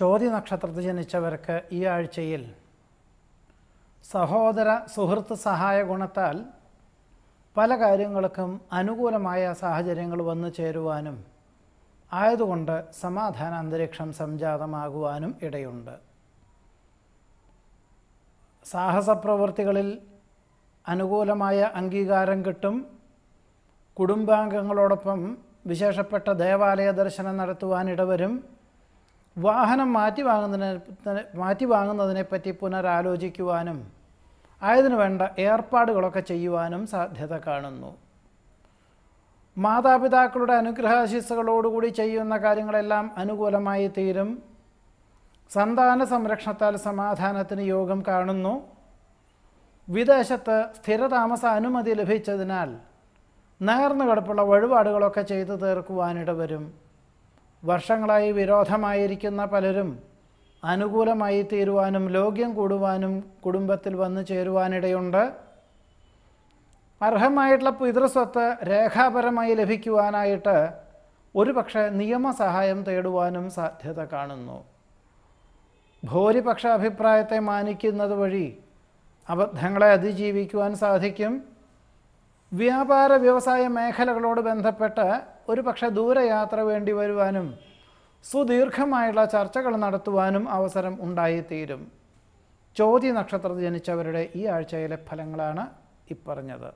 ചോതി നക്ഷത്രത്തിൽ ജനിച്ചവർക്ക് ഈ ആഴ്ചയിൽ സഹോദര സുഹൃത്ത് സഹായ ഗുണത്താൽ പല കാര്യങ്ങൾക്കും അനുകൂലമായ സാഹചര്യങ്ങൾ വന്നു ചേരുവാനും ആയതുകൊണ്ട് സമാധാന അന്തരീക്ഷം സംജാതമാകുവാനും ഇടയുണ്ട് സാഹസപ്രവൃത്തികളിൽ അനുകൂലമായ അംഗീകാരം കിട്ടും കുടുംബാംഗങ്ങളോടൊപ്പം വിശേഷപ്പെട്ട ദേവാലയ ദർശനം നടത്തുവാനിടവരും വാഹനം മാറ്റി വാങ്ങുന്നതിനെ മാറ്റി വാങ്ങുന്നതിനെപ്പറ്റി പുനരാലോചിക്കുവാനും ആയതിനു വേണ്ട ഏർപ്പാടുകളൊക്കെ ചെയ്യുവാനും സാധ്യത കാണുന്നു മാതാപിതാക്കളുടെ അനുഗ്രഹാശിസ്സുകളോടുകൂടി ചെയ്യുന്ന കാര്യങ്ങളെല്ലാം അനുകൂലമായി തീരും സന്താന സംരക്ഷണത്താൽ സമാധാനത്തിന് യോഗം കാണുന്നു വിദേശത്ത് സ്ഥിരതാമസ അനുമതി ലഭിച്ചതിനാൽ നേർന്നു കിടപ്പുള്ള വഴിപാടുകളൊക്കെ ചെയ്തു തീർക്കുവാനിടവരും വർഷങ്ങളായി വിരോധമായിരിക്കുന്ന പലരും അനുകൂലമായി തീരുവാനും ലോക്യം കൂടുവാനും കുടുംബത്തിൽ വന്നു ചേരുവാനിടയുണ്ട് അർഹമായിട്ടുള്ള പിതൃസ്വത്ത് രേഖാപരമായി ലഭിക്കുവാനായിട്ട് ഒരു പക്ഷേ നിയമസഹായം തേടുവാനും സാധ്യത കാണുന്നു ഭൂരിപക്ഷ അഭിപ്രായത്തെ മാനിക്കുന്നത് വഴി അബദ്ധങ്ങളെ അതിജീവിക്കുവാൻ സാധിക്കും വ്യാപാര വ്യവസായ മേഖലകളോട് ബന്ധപ്പെട്ട് ഒരു പക്ഷെ ദൂരയാത്ര വേണ്ടി വരുവാനും സുദീർഘമായുള്ള ചർച്ചകൾ നടത്തുവാനും അവസരം ഉണ്ടായിത്തീരും ചോദ്യ നക്ഷത്രത്തിൽ ജനിച്ചവരുടെ ഈ ആഴ്ചയിലെ ഫലങ്ങളാണ് ഇപ്പറഞ്ഞത്